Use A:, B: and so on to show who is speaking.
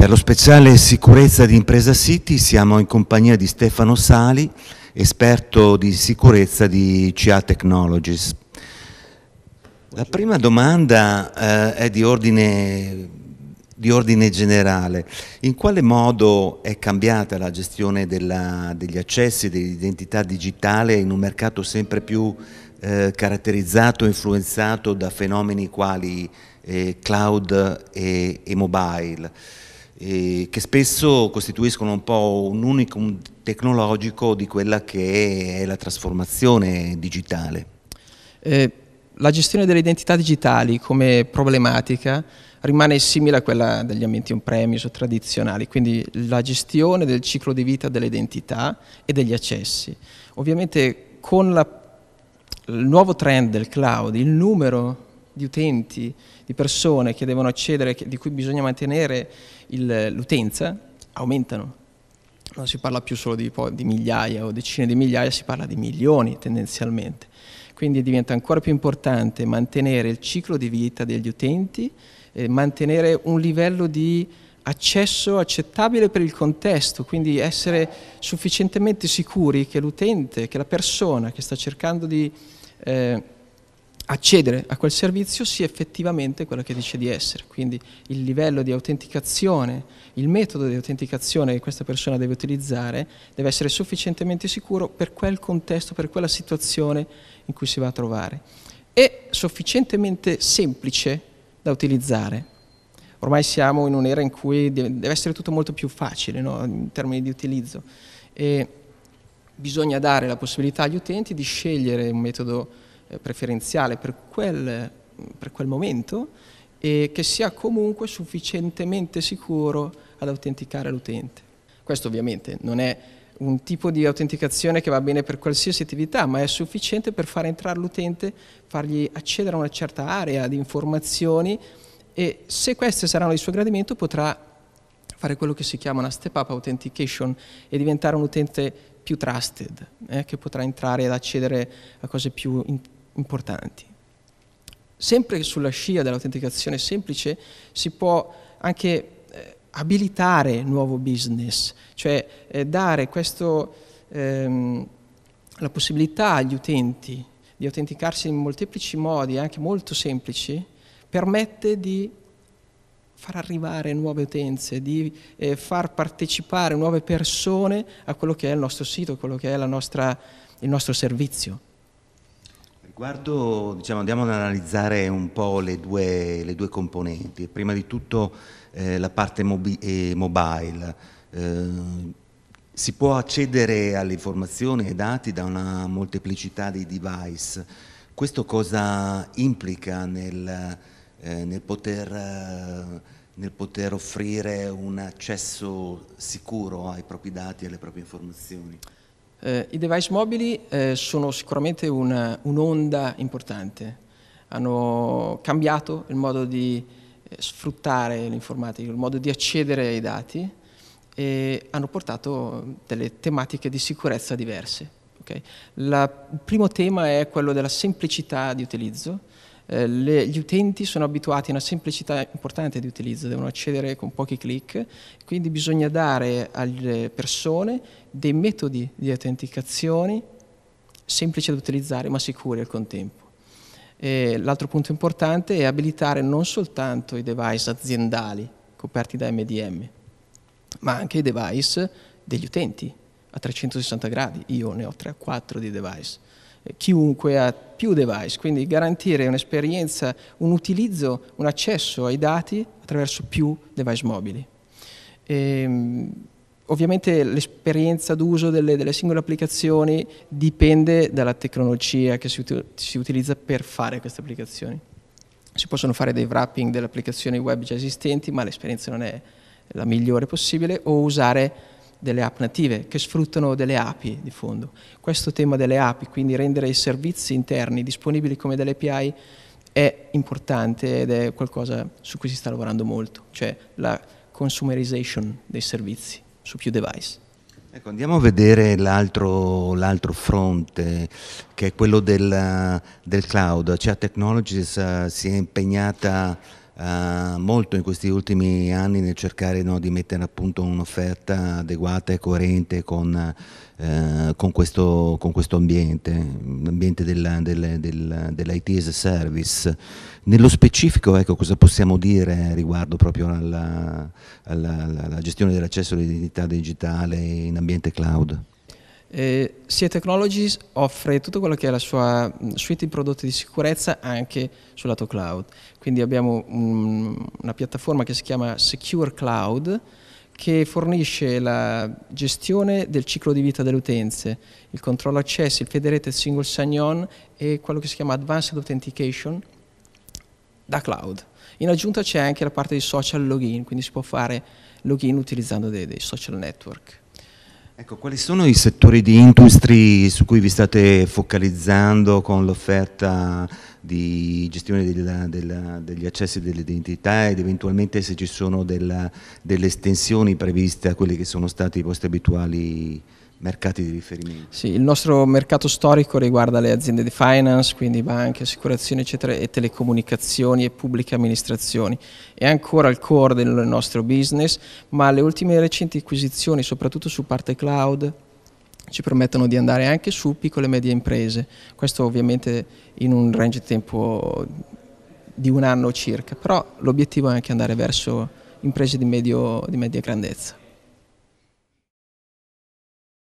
A: Per lo speciale sicurezza di Impresa City siamo in compagnia di Stefano Sali, esperto di sicurezza di CA Technologies. La prima domanda eh, è di ordine, di ordine, generale. In quale modo è cambiata la gestione della, degli accessi, dell'identità digitale in un mercato sempre più eh, caratterizzato e influenzato da fenomeni quali eh, cloud e, e mobile? eh, che spesso costituiscono un po' un unicum tecnologico di quella che è la trasformazione digitale.
B: Eh, la gestione delle identità digitali come problematica rimane simile a quella degli ambienti on premise o tradizionali, quindi la gestione del ciclo di vita delle identità e degli accessi. Ovviamente con la, il nuovo trend del cloud, il numero di utenti, di persone che devono accedere, che, di cui bisogna mantenere l'utenza, aumentano. Non si parla più solo di, di migliaia o decine di migliaia, si parla di milioni tendenzialmente. Quindi diventa ancora più importante mantenere il ciclo di vita degli utenti, eh, mantenere un livello di accesso accettabile per il contesto, quindi essere sufficientemente sicuri che l'utente, che la persona che sta cercando di eh, accedere a quel servizio sia effettivamente quello che dice di essere. Quindi il livello di autenticazione, il metodo di autenticazione che questa persona deve utilizzare deve essere sufficientemente sicuro per quel contesto, per quella situazione in cui si va a trovare e sufficientemente semplice da utilizzare. Ormai siamo in un'era in cui deve essere tutto molto più facile no? in termini di utilizzo e bisogna dare la possibilità agli utenti di scegliere un metodo eh, preferenziale per quel, per quel momento e che sia comunque sufficientemente sicuro ad autenticare l'utente. Questo ovviamente non è un tipo di autenticazione che va bene per qualsiasi attività, ma è sufficiente per far entrare l'utente, fargli accedere a una certa area di informazioni e se queste saranno di suo gradimento potrà fare quello che si chiama una step-up authentication e diventare un utente più trusted, eh, che potrà entrare ad accedere a cose più interessanti importanti. Sempre sulla scia dell'autenticazione semplice si può anche eh, abilitare nuovo business, cioè eh, dare questo, ehm, la possibilità agli utenti di autenticarsi in molteplici modi, anche molto semplici, permette di far arrivare nuove utenze, di eh, far partecipare nuove persone a quello che è il nostro sito, a quello che è nostra, il nostro servizio.
A: Guardo, diciamo, andiamo ad analizzare un po' le due, le due componenti. Prima di tutto eh, la parte mobi- eh, mobile. Eh, si può accedere alle informazioni e ai dati da una molteplicità di device. Questo cosa implica nel, eh, nel, poter, eh, nel poter offrire un accesso sicuro ai propri dati e alle proprie informazioni? Eh, I device
B: mobili eh, sono sicuramente una, un'onda importante, hanno cambiato il modo di eh, sfruttare l'informatica, il modo di accedere ai dati e hanno portato mm, delle tematiche di sicurezza diverse. Okay? La, il primo tema è quello della semplicità di utilizzo, eh, le, gli utenti sono abituati a una semplicità importante di utilizzo, devono accedere con pochi clic, quindi bisogna dare alle persone dei metodi di autenticazione semplici da utilizzare ma sicuri al contempo. l'altro punto importante è abilitare non soltanto i device aziendali coperti da MDM, ma anche i device degli utenti a 360 gradi. Io ne ho 3 o 4 di device chiunque ha più device, quindi garantire un'esperienza, un utilizzo, un accesso ai dati attraverso più device mobili. E, ehm, ovviamente l'esperienza d'uso delle, delle, singole applicazioni dipende dalla tecnologia che si, si utilizza per fare queste applicazioni. Si possono fare dei wrapping delle applicazioni web già esistenti, ma l'esperienza non è la migliore possibile, o usare delle app native che sfruttano delle API di fondo. Questo tema delle API, quindi rendere i servizi interni disponibili come delle API, è importante ed è qualcosa su cui si sta lavorando molto, cioè la consumerization dei servizi su più device.
A: Ecco, andiamo a vedere l'altro, fronte che è quello del, del cloud. Chat cioè, Technologies uh, si è impegnata eh, molto in questi ultimi anni nel cercare no, di mettere a punto un'offerta adeguata e coerente con, eh, con, questo, con questo, ambiente, l'ambiente del, del, del, dell'IT as a service. Nello specifico ecco, cosa possiamo dire riguardo proprio alla, alla, alla gestione dell'accesso all'identità digitale in ambiente cloud?
B: Eh, SIA Technologies offre tutto quello che è la sua mm, suite di prodotti di sicurezza anche sul lato cloud. Quindi abbiamo un, una piattaforma che si chiama Secure Cloud che fornisce la gestione del ciclo di vita delle utenze, il controllo accessi, il federated single sign-on e quello che si chiama Advanced Authentication da cloud. In aggiunta c'è anche la parte di social login, quindi si può fare login utilizzando dei, dei social network.
A: Ecco, quali sono i settori di industry su cui vi state focalizzando con l'offerta di gestione del, del, degli accessi dell'identità ed eventualmente se ci sono della, delle estensioni previste a quelli che sono stati i vostri abituali mercati di riferimento? Sì, il nostro
B: mercato storico riguarda le aziende di finance, quindi banche, assicurazioni, eccetera, e telecomunicazioni e pubbliche amministrazioni. È ancora il core del nostro business, ma le ultime recenti acquisizioni, soprattutto su parte cloud, ci permettono di andare anche su piccole e medie imprese, questo ovviamente in un range di tempo di un anno circa, però l'obiettivo è anche andare verso imprese di, medio, di media grandezza.